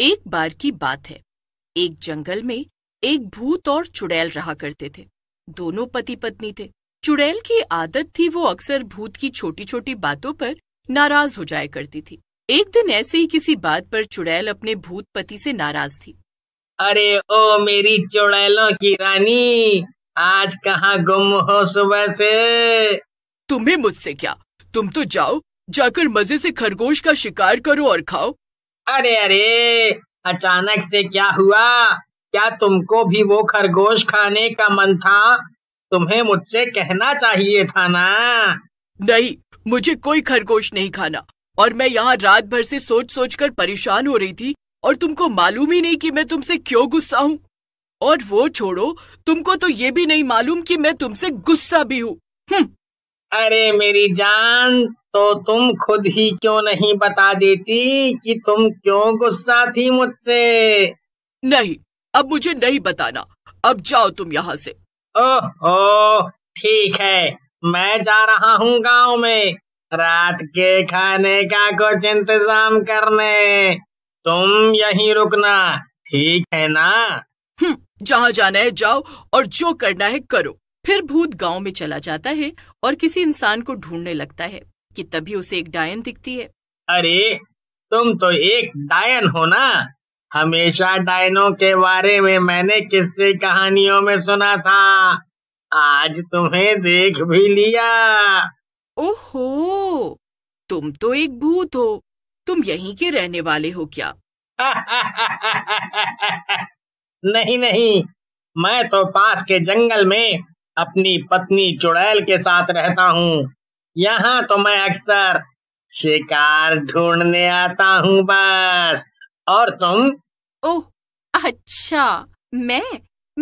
एक बार की बात है एक जंगल में एक भूत और चुड़ैल रहा करते थे दोनों पति पत्नी थे चुड़ैल की आदत थी वो अक्सर भूत की छोटी छोटी बातों पर नाराज हो जाया करती थी एक दिन ऐसे ही किसी बात पर चुड़ैल अपने भूत पति से नाराज थी अरे ओ मेरी चुड़ैलों की रानी आज कहाँ गुम हो सुबह से तुम्हें मुझसे क्या तुम तो जाओ जाकर मजे से खरगोश का शिकार करो और खाओ अरे अरे अचानक से क्या हुआ क्या तुमको भी वो खरगोश खाने का मन था तुम्हें मुझसे कहना चाहिए था ना नहीं मुझे कोई खरगोश नहीं खाना और मैं यहाँ रात भर से सोच सोच कर परेशान हो रही थी और तुमको मालूम ही नहीं कि मैं तुमसे क्यों गुस्सा हूँ और वो छोड़ो तुमको तो ये भी नहीं मालूम कि मैं तुमसे गुस्सा भी हूँ हम्म। अरे मेरी जान तो तुम खुद ही क्यों नहीं बता देती कि तुम क्यों गुस्सा थी मुझसे नहीं अब मुझे नहीं बताना अब जाओ तुम यहाँ से ओहो ठीक है मैं जा रहा हूँ गांव में रात के खाने का कुछ इंतजाम करने तुम यहीं रुकना ठीक है ना हम्म जहाँ जाना है जाओ और जो करना है करो फिर भूत गांव में चला जाता है और किसी इंसान को ढूंढने लगता है कि तभी उसे एक डायन दिखती है अरे तुम तो एक डायन हो ना हमेशा डायनों के बारे में मैंने किससे कहानियों में सुना था आज तुम्हें देख भी लिया ओहो तुम तो एक भूत हो तुम यहीं के रहने वाले हो क्या नहीं नहीं मैं तो पास के जंगल में अपनी पत्नी चुड़ैल के साथ रहता हूँ यहाँ तो मैं अक्सर शिकार ढूंढने आता हूँ बस और तुम ओह अच्छा मैं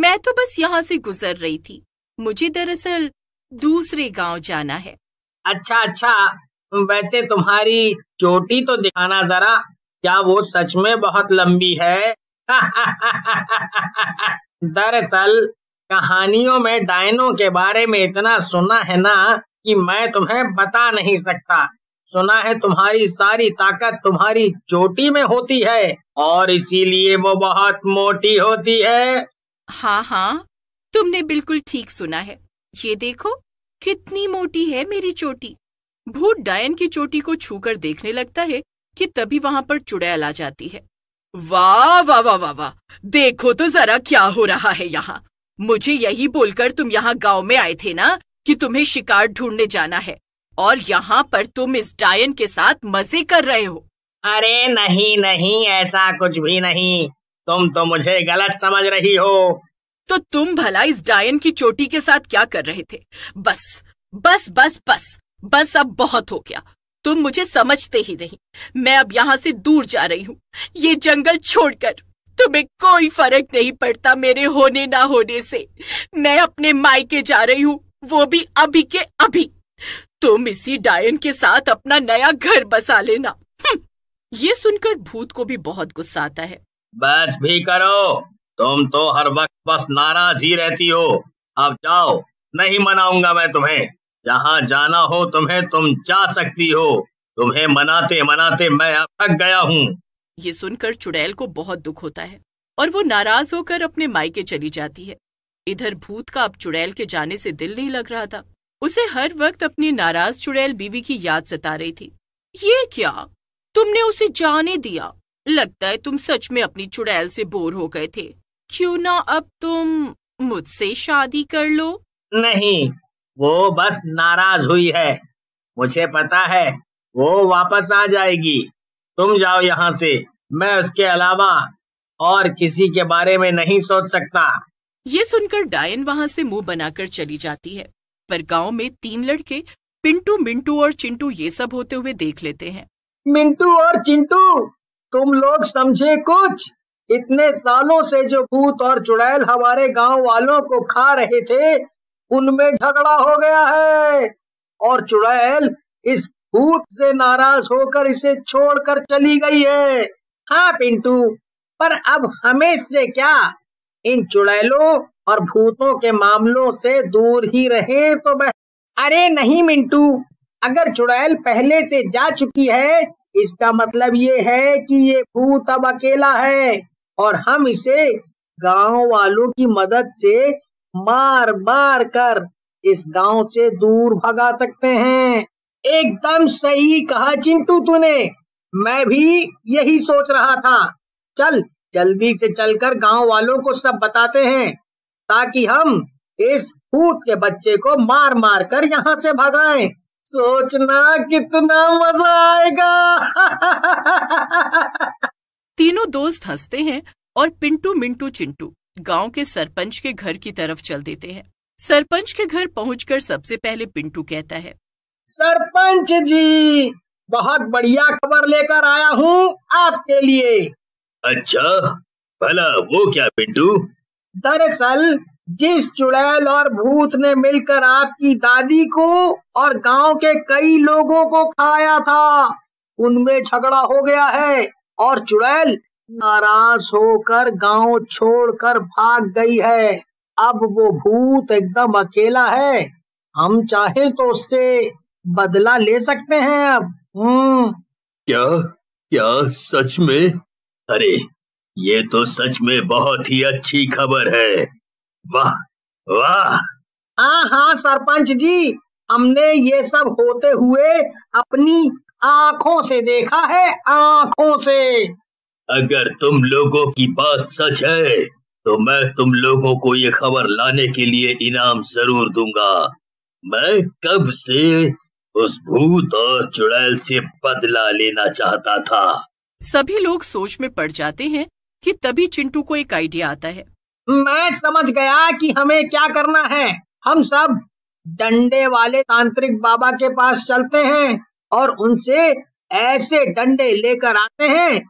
मैं तो बस यहाँ से गुजर रही थी मुझे दरअसल दूसरे गांव जाना है अच्छा अच्छा वैसे तुम्हारी चोटी तो दिखाना जरा क्या वो सच में बहुत लंबी है दरअसल कहानियों में डायनों के बारे में इतना सुना है ना कि मैं तुम्हें बता नहीं सकता सुना है तुम्हारी सारी ताकत तुम्हारी चोटी में होती है और इसीलिए वो बहुत मोटी होती है हाँ हाँ तुमने बिल्कुल ठीक सुना है ये देखो कितनी मोटी है मेरी चोटी भूत डायन की चोटी को छूकर देखने लगता है कि तभी वहाँ पर चुड़ैल आ जाती है वाह वाह वाह वाह वाह देखो तो जरा क्या हो रहा है यहाँ मुझे यही बोलकर तुम यहाँ गांव में आए थे ना कि तुम्हें शिकार ढूंढने जाना है और यहाँ पर तुम इस डायन के साथ मजे कर रहे हो अरे नहीं नहीं ऐसा कुछ भी नहीं तुम तो मुझे गलत समझ रही हो तो तुम भला इस डायन की चोटी के साथ क्या कर रहे थे बस बस बस बस बस अब बहुत हो गया तुम मुझे समझते ही नहीं मैं अब यहाँ से दूर जा रही हूँ ये जंगल छोड़कर तुम्हें कोई फर्क नहीं पड़ता मेरे होने ना होने से मैं अपने मायके जा रही हूँ वो भी अभी के अभी तुम इसी डायन के साथ अपना नया घर बसा लेना हम्म, ये सुनकर भूत को भी बहुत गुस्सा आता है बस भी करो तुम तो हर वक्त बस नाराज ही रहती हो अब जाओ नहीं मनाऊंगा मैं तुम्हें जहाँ जाना हो तुम्हें तुम जा सकती हो तुम्हें मनाते मनाते मैं अब थक गया हूँ ये सुनकर चुड़ैल को बहुत दुख होता है और वो नाराज होकर अपने मायके चली जाती है इधर भूत का अब चुड़ैल के जाने से दिल नहीं लग रहा था उसे हर वक्त अपनी नाराज चुड़ैल बीवी की याद सता रही थी ये क्या तुमने उसे जाने दिया लगता है तुम सच में अपनी चुड़ैल से बोर हो गए थे क्यों ना अब तुम मुझसे शादी कर लो नहीं वो बस नाराज हुई है मुझे पता है वो वापस आ जाएगी तुम जाओ यहाँ से मैं उसके अलावा और किसी के बारे में नहीं सोच सकता ये सुनकर डायन वहां से मुंह बनाकर चली जाती है पर गांव में तीन लड़के पिंटू मिंटू और चिंटू ये सब होते हुए देख लेते हैं मिंटू और चिंटू तुम लोग समझे कुछ इतने सालों से जो भूत और चुड़ैल हमारे गांव वालों को खा रहे थे उनमें झगड़ा हो गया है और चुड़ैल इस भूत से नाराज होकर इसे छोड़कर चली गई है हाँ पिंटू पर अब हमें से क्या इन चुड़ैलों और भूतों के मामलों से दूर ही रहे तो बह अरे नहीं मिंटू अगर चुड़ैल पहले से जा चुकी है इसका मतलब ये है कि ये भूत अब अकेला है और हम इसे गांव वालों की मदद से मार मार कर इस गांव से दूर भगा सकते हैं एकदम सही कहा चिंटू तूने मैं भी यही सोच रहा था चल जल्दी से चलकर गांव वालों को सब बताते हैं ताकि हम इस फूट के बच्चे को मार मार कर यहाँ से भगाएं सोचना कितना मजा आएगा तीनों दोस्त हंसते हैं और पिंटू मिंटू चिंटू गांव के सरपंच के घर की तरफ चल देते हैं सरपंच के घर पहुंचकर सबसे पहले पिंटू कहता है सरपंच जी बहुत बढ़िया खबर लेकर आया हूँ आपके लिए अच्छा भला वो क्या पिंटू दरअसल जिस चुड़ैल और भूत ने मिलकर आपकी दादी को और गांव के कई लोगों को खाया था उनमें झगड़ा हो गया है और चुड़ैल नाराज होकर गांव छोड़कर भाग गई है अब वो भूत एकदम अकेला है हम चाहे तो उससे बदला ले सकते हैं अब हम्म क्या क्या सच में अरे ये तो सच में बहुत ही अच्छी खबर है वाह वाह हाँ हाँ सरपंच जी हमने ये सब होते हुए अपनी आँखों से देखा है आँखों से अगर तुम लोगों की बात सच है तो मैं तुम लोगों को ये खबर लाने के लिए इनाम जरूर दूंगा मैं कब से उस भूत और चुड़ैल से बदला लेना चाहता था सभी लोग सोच में पड़ जाते हैं कि तभी चिंटू को एक आइडिया आता है मैं समझ गया कि हमें क्या करना है हम सब डंडे वाले तांत्रिक बाबा के पास चलते हैं और उनसे ऐसे डंडे लेकर आते हैं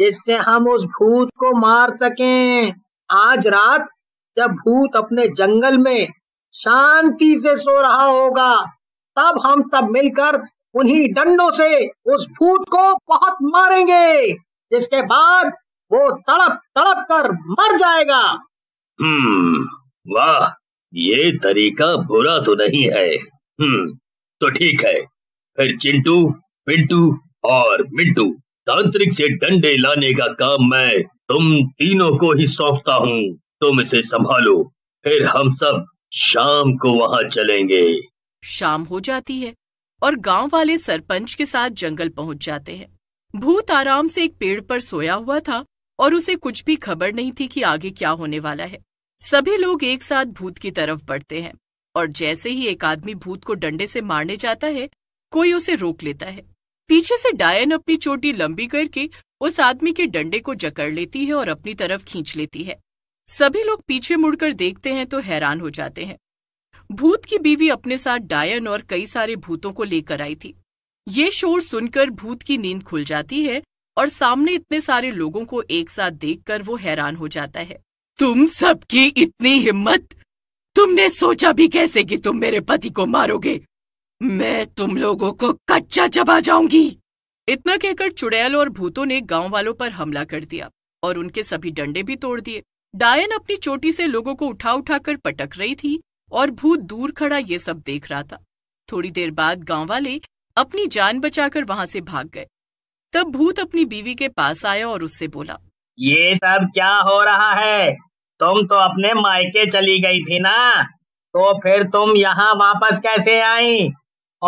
जिससे हम उस भूत को मार सकें आज रात जब भूत अपने जंगल में शांति से सो रहा होगा तब हम सब मिलकर उन्हीं डंडों से उस भूत को बहुत मारेंगे जिसके बाद वो तड़प तड़प कर मर जाएगा हम्म वाह ये तरीका बुरा तो नहीं है हम्म तो ठीक है फिर चिंटू पिंटू और मिंटू तांत्रिक से डंडे लाने का काम मैं तुम तीनों को ही सौंपता हूँ तुम इसे संभालो फिर हम सब शाम को वहाँ चलेंगे शाम हो जाती है और गांव वाले सरपंच के साथ जंगल पहुंच जाते हैं भूत आराम से एक पेड़ पर सोया हुआ था और उसे कुछ भी खबर नहीं थी कि आगे क्या होने वाला है सभी लोग एक साथ भूत की तरफ बढ़ते हैं और जैसे ही एक आदमी भूत को डंडे से मारने जाता है कोई उसे रोक लेता है पीछे से डायन अपनी चोटी लंबी करके उस आदमी के डंडे को जकड़ लेती है और अपनी तरफ खींच लेती है सभी लोग पीछे मुड़कर देखते हैं तो हैरान हो जाते हैं भूत की बीवी अपने साथ डायन और कई सारे भूतों को लेकर आई थी ये शोर सुनकर भूत की नींद खुल जाती है और सामने इतने सारे लोगों को एक साथ देखकर वो हैरान हो जाता है तुम सबकी इतनी हिम्मत तुमने सोचा भी कैसे कि तुम मेरे पति को मारोगे मैं तुम लोगों को कच्चा चबा जाऊंगी इतना कहकर चुड़ैल और भूतों ने गांव वालों पर हमला कर दिया और उनके सभी डंडे भी तोड़ दिए डायन अपनी चोटी से लोगों को उठा उठा कर पटक रही थी और भूत दूर खड़ा ये सब देख रहा था थोड़ी देर बाद गांव वाले अपनी जान बचाकर वहां से भाग गए तब भूत अपनी बीवी के पास आया और उससे बोला ये सब क्या हो रहा है तुम तो अपने मायके चली गई थी ना तो फिर तुम यहाँ वापस कैसे आई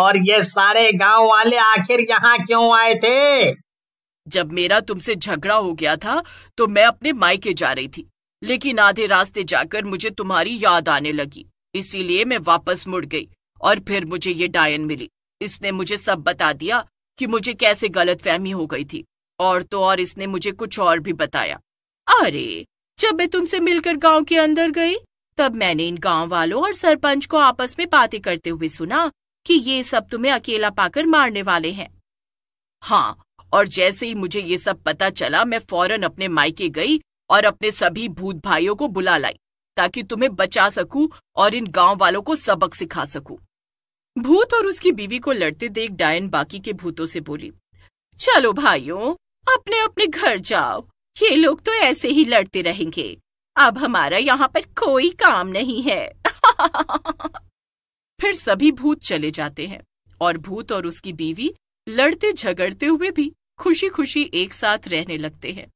और ये सारे गांव वाले आखिर यहाँ क्यों आए थे जब मेरा तुमसे झगड़ा हो गया था तो मैं अपने मायके जा रही थी लेकिन आधे रास्ते जाकर मुझे तुम्हारी याद आने लगी इसीलिए मैं वापस मुड़ गई और फिर मुझे ये डायन मिली इसने मुझे सब बता दिया कि मुझे कैसे गलत फहमी हो गई थी और तो और इसने मुझे कुछ और भी बताया अरे जब मैं तुमसे मिलकर गांव के अंदर गई तब मैंने इन गांव वालों और सरपंच को आपस में बातें करते हुए सुना कि ये सब तुम्हें अकेला पाकर मारने वाले हैं हाँ और जैसे ही मुझे ये सब पता चला मैं फौरन अपने मायके गई और अपने सभी भूत भाइयों को बुला लाई ताकि तुम्हें बचा सकूं और इन गांव वालों को सबक सिखा सकूं। भूत और उसकी बीवी को लड़ते देख डायन बाकी के भूतों से बोली चलो भाइयों अपने अपने घर जाओ ये लोग तो ऐसे ही लड़ते रहेंगे अब हमारा यहाँ पर कोई काम नहीं है फिर सभी भूत चले जाते हैं और भूत और उसकी बीवी लड़ते झगड़ते हुए भी खुशी खुशी एक साथ रहने लगते हैं